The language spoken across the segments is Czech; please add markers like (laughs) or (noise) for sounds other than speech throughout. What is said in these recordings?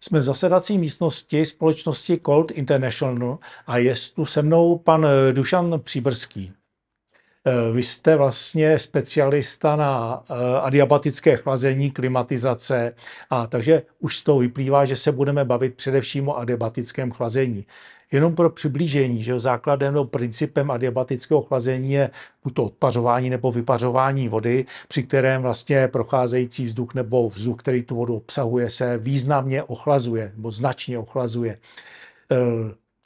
Jsme v zasedací místnosti společnosti Cold International a je tu se mnou pan Dušan Příbrský. Eh, vy jste vlastně specialista na eh, adiabatické chlazení, klimatizace, a takže už z toho vyplývá, že se budeme bavit především o adiabatickém chlazení. Jenom pro přiblížení, že základem nebo principem adiabatického chlazení je buď to odpařování nebo vypařování vody, při kterém vlastně procházející vzduch nebo vzduch, který tu vodu obsahuje, se významně ochlazuje nebo značně ochlazuje eh,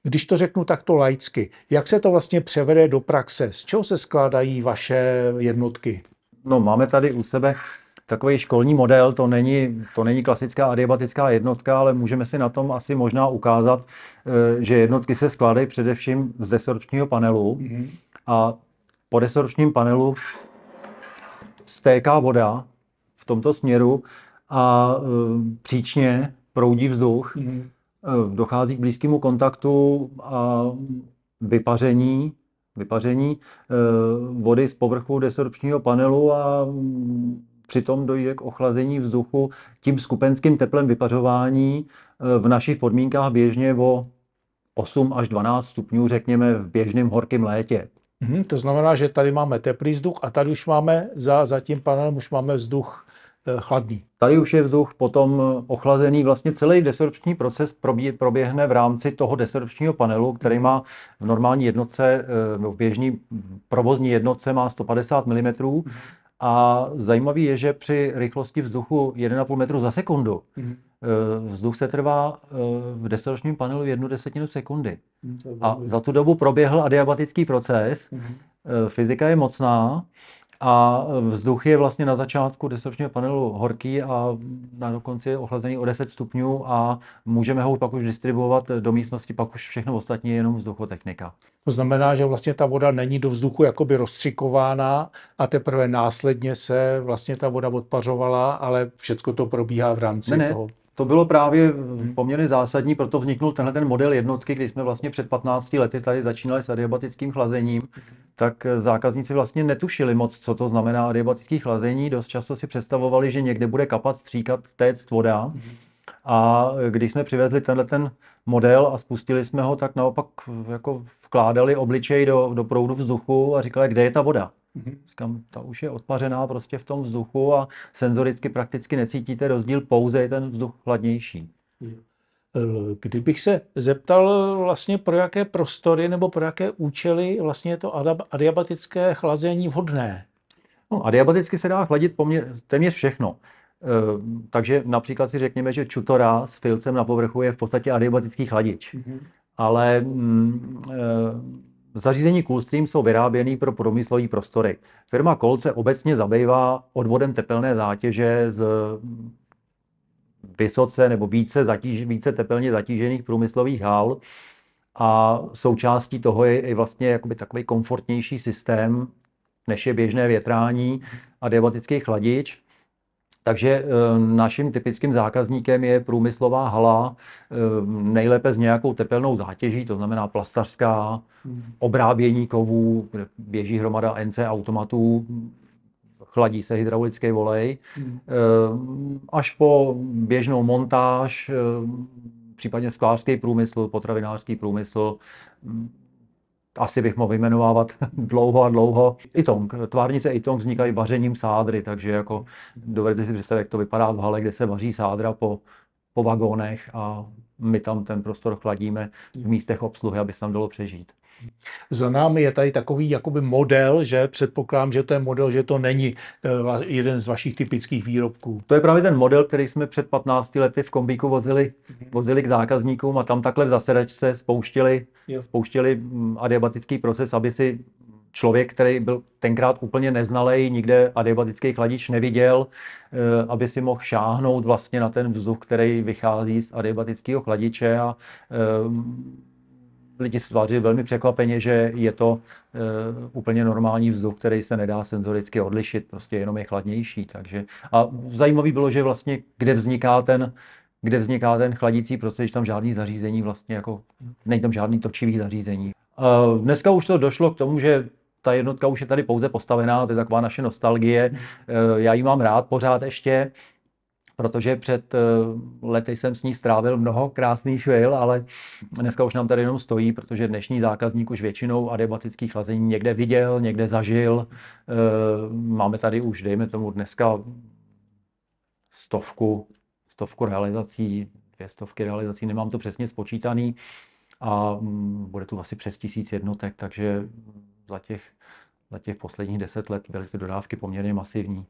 když to řeknu takto laicky, jak se to vlastně převede do praxe? Z čeho se skládají vaše jednotky? No, máme tady u sebe takový školní model, to není, to není klasická adiabatická jednotka, ale můžeme si na tom asi možná ukázat, eh, že jednotky se skládají především z desorčního panelu mm-hmm. a po desorčním panelu stéká voda v tomto směru a eh, příčně proudí vzduch. Mm-hmm Eh, dochází k blízkému kontaktu a vypaření, vypaření eh, vody z povrchu desorpčního panelu a mm, přitom dojde k ochlazení vzduchu tím skupenským teplem vypařování eh, v našich podmínkách běžně o 8 až 12 stupňů, řekněme, v běžném horkém létě. Hmm, to znamená, že tady máme teplý vzduch a tady už máme za, za tím panelem už máme vzduch Eh, chladný. Tady už je vzduch potom ochlazený. Vlastně celý desorpční proces proběhne v rámci toho desorpčního panelu, který má v normální jednotce, eh, v běžný provozní jednotce má 150 mm. Mhm. A zajímavý je, že při rychlosti vzduchu 1,5 metru za sekundu mm. vzduch se trvá v desorpčním panelu jednu desetinu sekundy. Mhm, a za tu dobu proběhl adiabatický proces. Mm. Fyzika je mocná. A vzduch je vlastně na začátku destrukčního panelu horký a na dokonci je ochlazený o 10 stupňů a můžeme ho pak už distribuovat do místnosti, pak už všechno ostatní je jenom vzduchotechnika. To znamená, že vlastně ta voda není do vzduchu jakoby rozstřikována a teprve následně se vlastně ta voda odpařovala, ale všechno to probíhá v rámci ne. toho to bylo právě mhm. poměrně zásadní, proto vzniknul tenhle ten model jednotky, kdy jsme vlastně před 15 lety tady začínali s adiabatickým chlazením, mhm tak zákazníci vlastně netušili moc, co to znamená adiabatické chlazení. Dost často si představovali, že někde bude kapat, stříkat, téct voda. A když jsme přivezli tenhle ten model a spustili jsme ho, tak naopak jako vkládali obličej do, do proudu vzduchu a říkali, kde je ta voda. Říkám, ta už je odpařená prostě v tom vzduchu a senzoricky prakticky necítíte rozdíl, pouze je ten vzduch chladnější. Eh, kdybych se zeptal eh, vlastně pro jaké prostory nebo pro jaké účely vlastně je to adiabatické chlazení vhodné? No, adiabaticky se dá chladit poměr, téměř všechno. E, takže například si řekněme, že čutora s filcem na povrchu je v podstatě adiabatický chladič. Mm-hmm. Ale mm, e, Zařízení Coolstream jsou vyráběny pro průmyslový prostory. Firma Kolce obecně zabývá odvodem tepelné zátěže z vysoce nebo více, zatíž, více tepelně zatížených průmyslových hal. A součástí toho je i vlastně jakoby takový komfortnější systém, než je běžné větrání a diabatický chladič. Takže e, naším typickým zákazníkem je průmyslová hala, e, nejlépe s nějakou tepelnou zátěží, to znamená plastařská, hmm. obrábění kovů, kde běží hromada NC automatů, chladí se hydraulický volej, hmm. eh, až po běžnou montáž, eh, případně sklářský průmysl, potravinářský průmysl, hm, asi bych mohl vyjmenovávat (laughs) dlouho a dlouho. I tong, tvárnice i tong vznikají vařením sádry, takže jako dovedete si představit, jak to vypadá v hale, kde se vaří sádra po, po vagónech a my tam ten prostor chladíme v místech obsluhy, aby se tam dalo přežít. Za námi je tady takový jakoby model, že předpokládám, že to je model, že to není eh, jeden z vašich typických výrobků. To je právě ten model, který jsme před 15 lety v kombíku vozili, mhm. vozili k zákazníkům a tam takhle v zasedačce spouštili, spouštili mm, adiabatický proces, aby si člověk, který byl tenkrát úplně neznalej, nikde adiabatický chladič neviděl, eh, aby si mohl šáhnout vlastně na ten vzduch, který vychází z adiabatického chladiče a eh, lidi stvářili velmi překvapeně, že je to e, úplně normální vzduch, který se nedá senzoricky odlišit, prostě jenom je chladnější. Takže a zajímavý bylo, že vlastně kde vzniká ten, kde vzniká ten chladící proces, že tam žádný zařízení vlastně jako, není tam žádný točivý zařízení. E, dneska už to došlo k tomu, že ta jednotka už je tady pouze postavená, to je taková naše nostalgie. Eh, já ji mám rád pořád ještě, protože před eh, lety jsem s ní strávil mnoho krásných chvil, ale dneska už nám tady jenom stojí, protože dnešní zákazník už většinou adiabatický chlazení někde viděl, někde zažil. Eh, máme tady už, dejme tomu dneska stovku, stovku realizací, dvě stovky realizací, nemám to přesně spočítaný a mm, bude tu asi přes tisíc jednotek, takže za těch za těch posledních deset let byly ty dodávky poměrně masivní.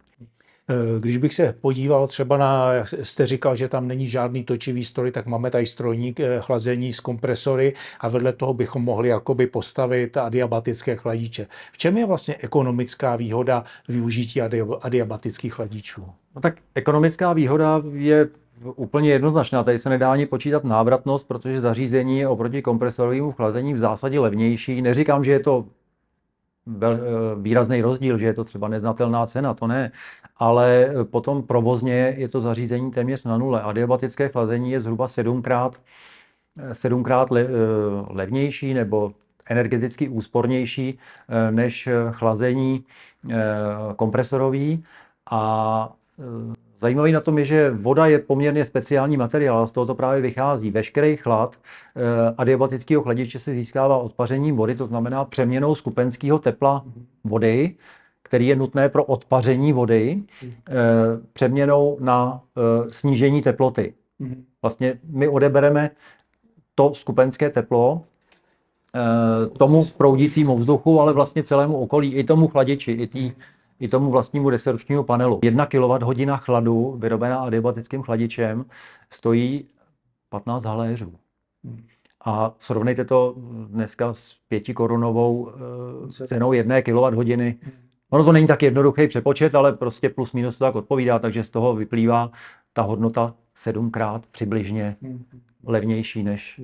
Eh, když bych se podíval třeba na, jak jste říkal, že tam není žádný točivý stroj, tak máme tady strojník eh, chlazení z kompresory a vedle toho bychom mohli jakoby postavit adiabatické chladiče. V čem je vlastně ekonomická výhoda využití adiabatických chladičů? No tak ekonomická výhoda je úplně jednoznačná. Tady se nedá ani počítat návratnost, protože zařízení je oproti kompresorovému chlazení v zásadě levnější. Neříkám, že je to Eh, výrazný rozdíl, že je to třeba neznatelná cena, to ne. Ale eh, potom provozně je to zařízení téměř na nule. Adiabatické chlazení je zhruba sedmkrát, eh, sedmkrát le, levnější nebo energeticky úspornější než chlazení kompresorový a Zajímavý na tom je, že voda je poměrně speciální materiál, z toho to právě vychází. Veškerý chlad eh, adiabatického chladiče se získává odpařením vody, to znamená přeměnou skupenského tepla vody, který je nutné pro odpaření vody, eh, přeměnou na eh, snížení teploty. Vlastně my odebereme to skupenské teplo tomu proudícímu vzduchu, ale vlastně celému okolí, i tomu chladiči, i té i tomu vlastnímu deseročnímu panelu. 1 kWh chladu vyrobená adiabatickým chladičem stojí 15 haléřů. A srovnejte to dneska s pětikorunovou eh, cenou jedné kWh. Ono to není tak jednoduchý přepočet, ale prostě plus minus to tak odpovídá, takže z toho vyplývá ta hodnota sedmkrát přibližně hmm. levnější než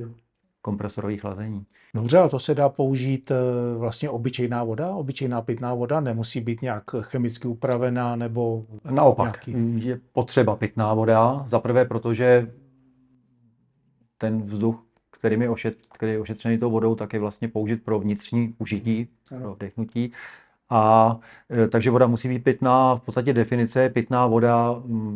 kompresorových chlazení. Dobře, ale to se dá použít eh, vlastně obyčejná voda, obyčejná pitná voda, nemusí být nějak chemicky upravená nebo... Naopak, nějaký... je potřeba pitná voda, zaprvé protože ten vzduch, který je ošet, který je ošetřený tou vodou, tak je vlastně použit pro vnitřní užití, ano. pro vdechnutí. A e, takže voda musí být pitná, v podstatě definice je pitná voda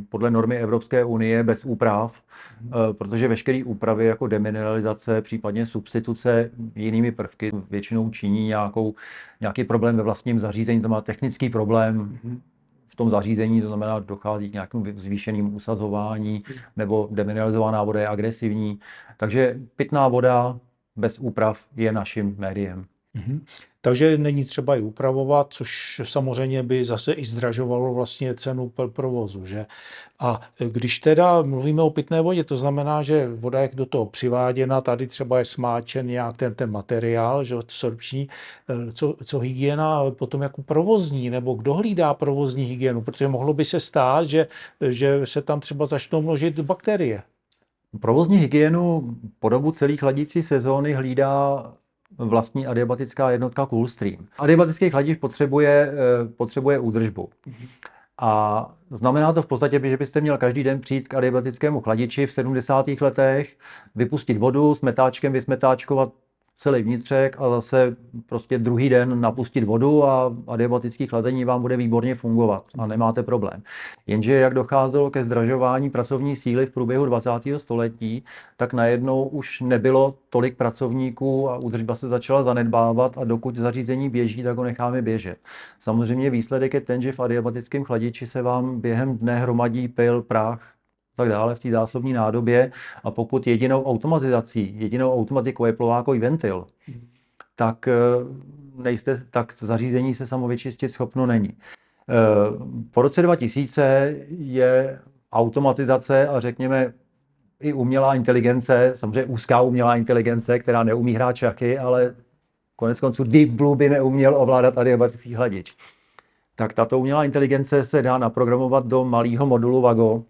podle normy Evropské unie bez úprav, mhm. e, protože veškeré úpravy jako demineralizace, případně substituce jinými prvky většinou činí nějakou, nějaký problém ve vlastním zařízení, to má technický problém, mhm. v tom zařízení, to znamená, dochází k nějakému zvýšenému usazování, mhm. nebo demineralizovaná voda je agresivní. Takže pitná voda bez úprav je naším médiem. Mm-hmm. Takže není třeba ji upravovat, což samozřejmě by zase i zdražovalo vlastně cenu provozu. Že? A když teda mluvíme o pitné vodě, to znamená, že voda je do toho přiváděna, tady třeba je smáčen nějak ten, ten materiál, že eh, co, co hygiena potom jako provozní, nebo kdo hlídá provozní hygienu, protože mohlo by se stát, že, že se tam třeba začnou množit bakterie. Provozní hygienu po dobu celých hladící sezóny hlídá vlastní adiabatická jednotka Coolstream. Adiabatický chladič potřebuje, eh, potřebuje údržbu. Mhm. A znamená to v podstatě, že byste měl každý den přijít k adiabatickému chladiči v 70. letech, vypustit vodu, smetáčkem vysmetáčkovat celý vnitřek a zase prostě druhý den napustit vodu a adiabatické chlazení vám bude výborně fungovat a nemáte problém. Jenže jak docházelo ke zdražování pracovní síly v průběhu 20. století, tak najednou už nebylo tolik pracovníků a údržba se začala zanedbávat a dokud zařízení běží, tak ho necháme běžet. Samozřejmě výsledek je ten, že v adiabatickém chladiči se vám během dne hromadí pil, prach, tak dále v té zásobní nádobě. A pokud jedinou automatizací, jedinou automatikou je plovákový ventil, hmm. tak, eh, nejste, tak zařízení se samovyčistit schopno není. Eh, po roce 2000 je automatizace a řekněme i umělá inteligence, samozřejmě úzká umělá inteligence, která neumí hrát šachy, ale konec konců Deep Blue by neuměl ovládat adiabatický hladič. Tak tato umělá inteligence se dá naprogramovat do malého modulu VAGO,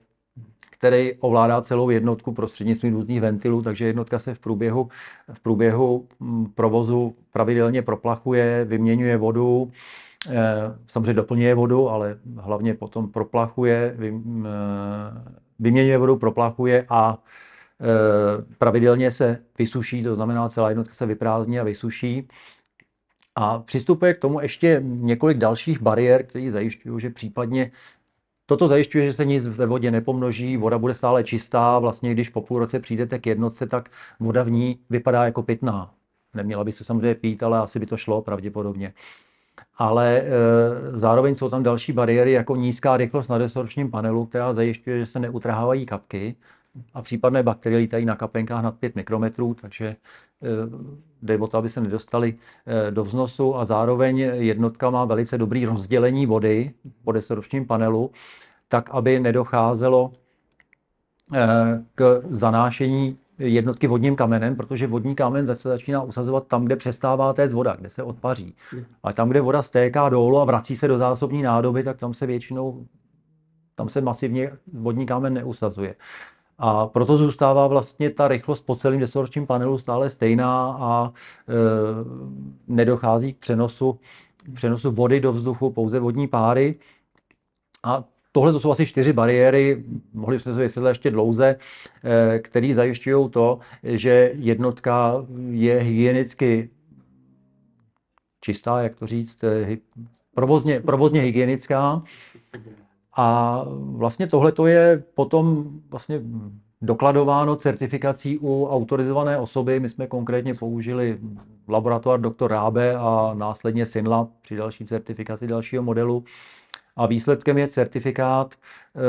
který ovládá celou jednotku prostřednictvím různých ventilů, takže jednotka se v průběhu, v průběhu mm, provozu pravidelně proplachuje, vyměňuje vodu, eh, samozřejmě doplňuje vodu, ale hlavně potom proplachuje, eh, vyměňuje vodu, proplachuje a eh, pravidelně se vysuší, to znamená celá jednotka se vyprázdní a vysuší. A přistupuje k tomu ještě několik dalších bariér, které zajišťují, že případně Toto zajišťuje, že se nic ve vodě nepomnoží, voda bude stále čistá, vlastně když po půl roce přijdete k jednotce, tak voda v ní vypadá jako pitná. Neměla by se samozřejmě pít, ale asi by to šlo pravděpodobně. Ale e, zároveň jsou tam další bariéry, jako nízká rychlost na desorčním panelu, která zajišťuje, že se neutrhávají kapky, a případné bakterie lítají na kapenkách nad 5 mikrometrů, takže eh, jde o to, aby se nedostali eh, do vznosu a zároveň jednotka má velice dobrý rozdělení vody po desetročním panelu, tak aby nedocházelo eh, k zanášení jednotky vodním kamenem, protože vodní kamen se začíná usazovat tam, kde přestává téct voda, kde se odpaří. A tam, kde voda stéká dolů a vrací se do zásobní nádoby, tak tam se většinou, tam se masivně vodní kámen neusazuje. A proto zůstává vlastně ta rychlost po celém desetoročním panelu stále stejná a e, nedochází k přenosu, k přenosu vody do vzduchu, pouze vodní páry. A Tohle to jsou asi čtyři bariéry, mohli bychom se vysvětlit ještě dlouze, e, které zajišťují to, že jednotka je hygienicky čistá, jak to říct, e, provozně, provozně hygienická. A vlastně tohle to je potom vlastně dokladováno certifikací u autorizované osoby. My jsme konkrétně použili laboratoř Dr. Rábe a následně Synla při další certifikaci dalšího modelu. A výsledkem je certifikát eh,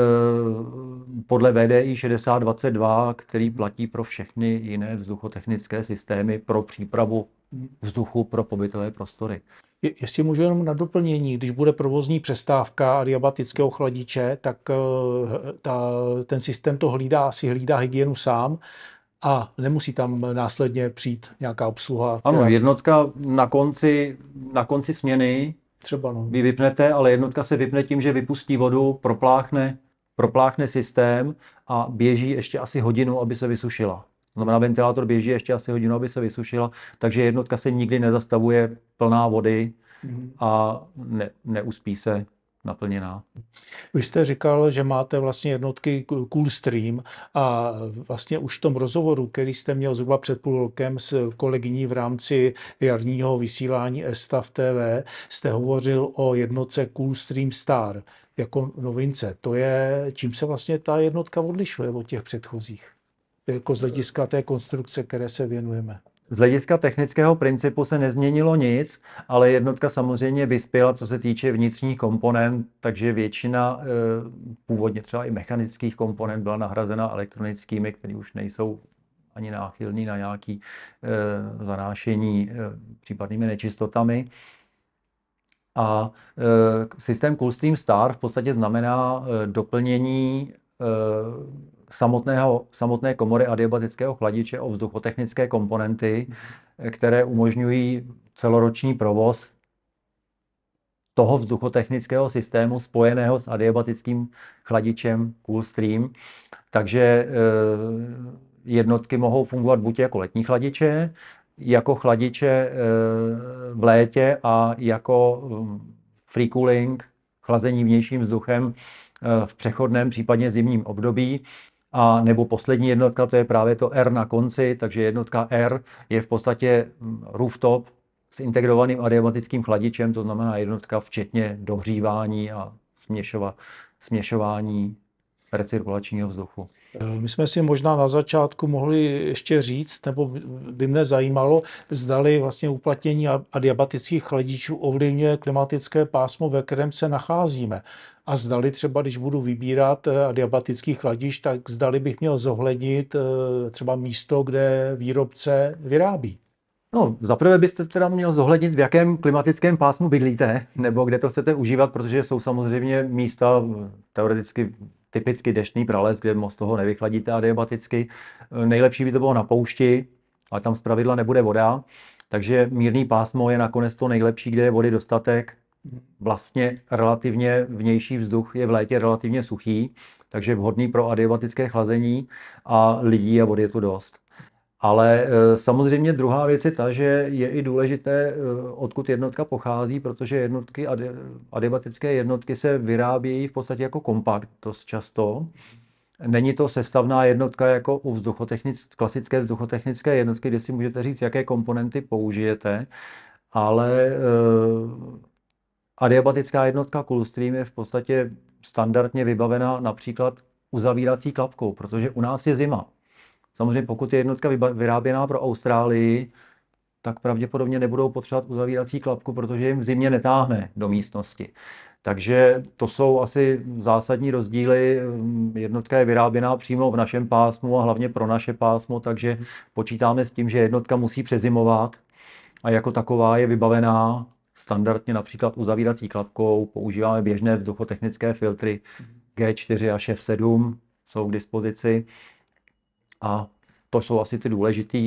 podle VDI 6022, který platí pro všechny jiné vzduchotechnické systémy pro přípravu vzduchu pro pobytové prostory jestli můžu jenom na doplnění, když bude provozní přestávka adiabatického chladiče, tak eh, ta, ten systém to hlídá, si hlídá hygienu sám a nemusí tam následně přijít nějaká obsluha. Ano, která... jednotka na konci, na konci směny Třeba no. Vy vypnete, ale jednotka se vypne tím, že vypustí vodu, propláchne, propláchne systém a běží ještě asi hodinu, aby se vysušila. To znamená, ventilátor běží ještě asi hodinu, aby se vysušila, takže jednotka se nikdy nezastavuje plná vody mhm. a ne, neuspí se naplněná. Vy jste říkal, že máte vlastně jednotky Coolstream a vlastně už v tom rozhovoru, který jste měl zhruba před půl rokem s kolegyní v rámci jarního vysílání Estav TV, jste hovořil o jednotce Coolstream Star jako novince. To je, čím se vlastně ta jednotka odlišuje od těch předchozích? jako z hlediska té konstrukce, které se věnujeme. Z hlediska technického principu se nezměnilo nic, ale jednotka samozřejmě vyspěla, co se týče vnitřních komponent, takže většina eh, původně třeba i mechanických komponent byla nahrazena elektronickými, které už nejsou ani náchylný na nějaké eh, zanášení eh, případnými nečistotami. A systém Coolstream Star v podstatě znamená doplnění samotného, samotné komory adiabatického chladiče o vzduchotechnické komponenty, mhm. které umožňují celoroční provoz toho vzduchotechnického systému spojeného s adiabatickým chladičem Coolstream. Takže e, jednotky mohou fungovat buď jako letní chladiče, jako chladiče e, v létě a jako mm, free cooling, chlazení vnějším vzduchem e, v přechodném, případně zimním období a nebo poslední jednotka, to je právě to R na konci, takže jednotka R je v podstatě mm, rooftop s integrovaným adiabatickým chladičem, to znamená jednotka včetně dohřívání a směšova, směšování recirkulačního vzduchu. Eh, my jsme si možná na začátku mohli ještě říct, nebo by mne zajímalo, zdali vlastně uplatnění adiabatických chladičů ovlivňuje klimatické pásmo, ve kterém se nacházíme. A zdali třeba, když budu vybírat adiabatický eh, chladič, tak zdali bych měl zohlednit eh, třeba místo, kde výrobce vyrábí. No, zaprvé byste teda měl zohlednit, v jakém klimatickém pásmu bydlíte, nebo kde to chcete užívat, protože jsou samozřejmě místa teoreticky typicky deštný prales, kde moc toho nevychladíte adiabaticky. Eh, nejlepší by to bylo na poušti, ale tam zpravidla nebude voda, takže mírný pásmo je nakonec to nejlepší, kde je vody dostatek. Vlastně relativně vnější vzduch je v létě relativně suchý, takže vhodný pro adiabatické chlazení a lidí a vody je tu dost. Ale eh, samozřejmě druhá věc je ta, že je i důležité, eh, odkud jednotka pochází, protože jednotky, adiabatické jednotky se vyrábějí v podstatě jako kompakt dost často. Není to sestavná jednotka jako u vzduchotechnic, klasické vzduchotechnické jednotky, kde si můžete říct, jaké komponenty použijete, ale uh, adiabatická jednotka Coolstream je v podstatě standardně vybavená například uzavírací klapkou, protože u nás je zima. Samozřejmě pokud je jednotka vyráběná pro Austrálii, tak pravděpodobně nebudou potřebovat uzavírací klapku, protože jim v zimě netáhne do místnosti. Takže to jsou asi zásadní rozdíly. Jednotka je vyráběná přímo v našem pásmu a hlavně pro naše pásmo, takže počítáme s tím, že jednotka musí přezimovat a jako taková je vybavená standardně například uzavírací klapkou. Používáme běžné vzduchotechnické filtry G4 a F7, jsou k dispozici a to jsou asi ty důležité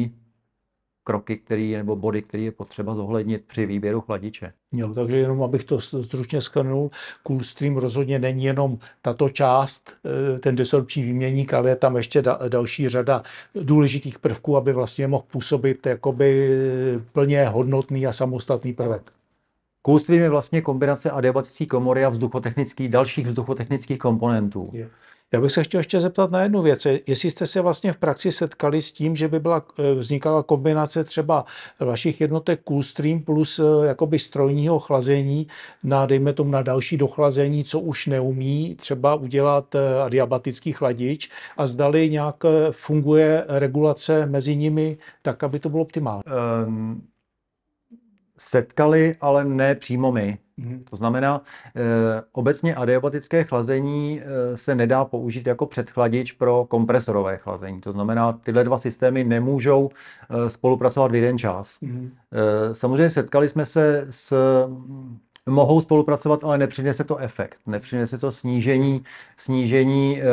kroky, který, nebo body, které je potřeba zohlednit při výběru chladiče. Jo, takže jenom abych to stručně schrnul, Coolstream rozhodně není jenom tato část, eh, ten desorpční výměník, ale je tam ještě další řada důležitých prvků, aby vlastně mohl působit jakoby eh, plně hodnotný a samostatný prvek. Coolstream je vlastně kombinace adiabatické komory a vzduchotechnických, dalších vzduchotechnických komponentů. Je. Já bych se chtěl ještě zeptat na jednu věc. Jestli jste se vlastně v praxi setkali s tím, že by byla, eh, vznikala kombinace třeba vašich jednotek Coolstream plus eh, jakoby strojního chlazení na, dejme tomu, na další dochlazení, co už neumí třeba udělat eh, adiabatický chladič a zdali nějak funguje regulace mezi nimi tak, aby to bylo optimální. Um setkali, ale ne přímo my. Mhm. To znamená, eh, obecně adiabatické chlazení eh, se nedá použít jako předchladič pro kompresorové chlazení. To znamená, tyhle dva systémy nemůžou eh, spolupracovat v jeden čas. Mhm. samozřejmě setkali jsme se s mohou spolupracovat, ale nepřinese to efekt, nepřinese to snížení, snížení e,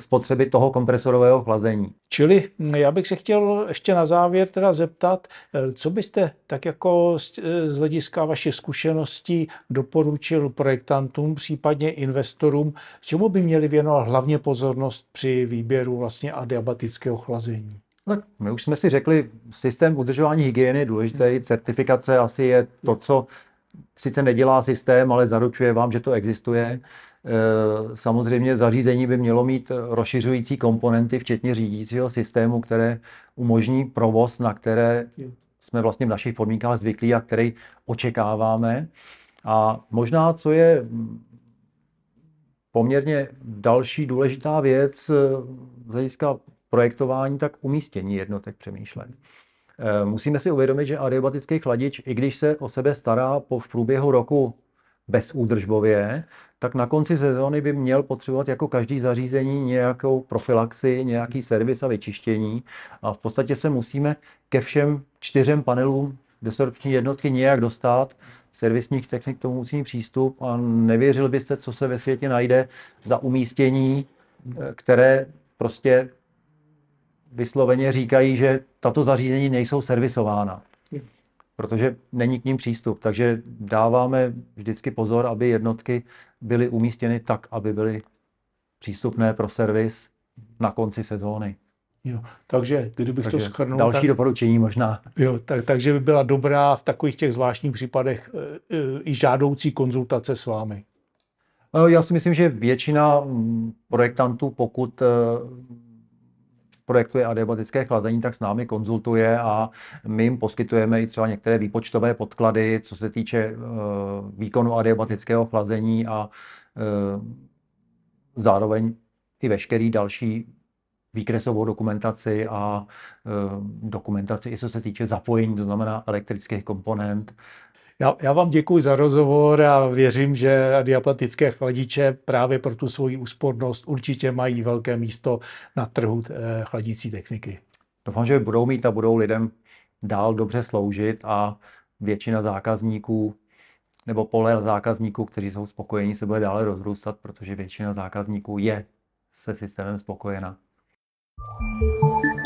spotřeby toho kompresorového chlazení. Čili hm, já bych se chtěl ještě na závěr teda zeptat, eh, co byste tak jako z, eh, z hlediska vaše zkušenosti doporučil projektantům, případně investorům, čemu by měli věnovat hlavně pozornost při výběru vlastně adiabatického chlazení? Tak my už jsme si řekli, systém udržování hygieny je důležitý, certifikace asi je to, co sice nedělá systém, ale zaručuje vám, že to existuje. E, samozřejmě zařízení by mělo mít rozšiřující komponenty, včetně řídícího systému, které umožní provoz, na které jsme vlastně v našich podmínkách zvyklí a který očekáváme. A možná, co je poměrně další důležitá věc e, z hlediska projektování, tak umístění jednotek přemýšlení. Eh, musíme si uvědomit, že adiabatický chladič, i když se o sebe stará po, v průběhu roku bezúdržbově, tak na konci sezóny by měl potřebovat jako každý zařízení nějakou profilaxi, nějaký servis a vyčištění. A v podstatě se musíme ke všem čtyřem panelům desorpční jednotky nějak dostat. Servisních technik tomu musí přístup a nevěřil byste, co se ve světě najde za umístění, eh, které prostě vysloveně říkají, že tato zařízení nejsou servisována, protože není k ním přístup. Takže dáváme vždycky pozor, aby jednotky byly umístěny tak, aby byly přístupné pro servis na konci sezóny. Jo, takže kdybych takže to schrnul... Další tak, doporučení možná. Jo, tak, takže by byla dobrá v takových těch zvláštních případech e, e, i žádoucí konzultace s vámi. E, já si myslím, že většina mm, projektantů, pokud e, projektuje adiabatické chlazení, tak s námi konzultuje a my jim poskytujeme i třeba některé výpočtové podklady, co se týče eh, výkonu adiabatického chlazení a eh, zároveň i veškerý další výkresovou dokumentaci a uh, dokumentaci i co se týče zapojení, to znamená elektrických komponent, já, já vám děkuji za rozhovor a věřím, že diabetické chladiče právě pro tu svoji úspornost určitě mají velké místo na trhu eh, chladící techniky. Doufám, že budou mít a budou lidem dál dobře sloužit a většina zákazníků nebo pole zákazníků, kteří jsou spokojení, se bude dále rozrůstat, protože většina zákazníků je se systémem spokojena. thank you